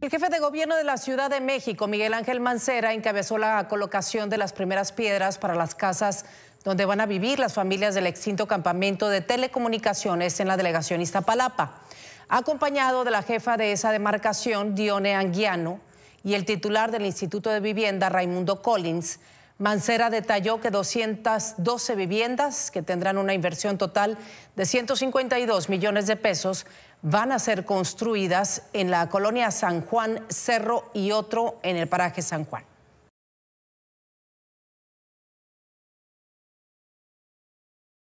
El jefe de gobierno de la Ciudad de México, Miguel Ángel Mancera, encabezó la colocación de las primeras piedras para las casas donde van a vivir las familias del extinto campamento de telecomunicaciones en la delegación Iztapalapa. Acompañado de la jefa de esa demarcación, Dione Anguiano, y el titular del Instituto de Vivienda, Raimundo Collins, Mancera detalló que 212 viviendas, que tendrán una inversión total de 152 millones de pesos, van a ser construidas en la colonia San Juan Cerro y otro en el paraje San Juan.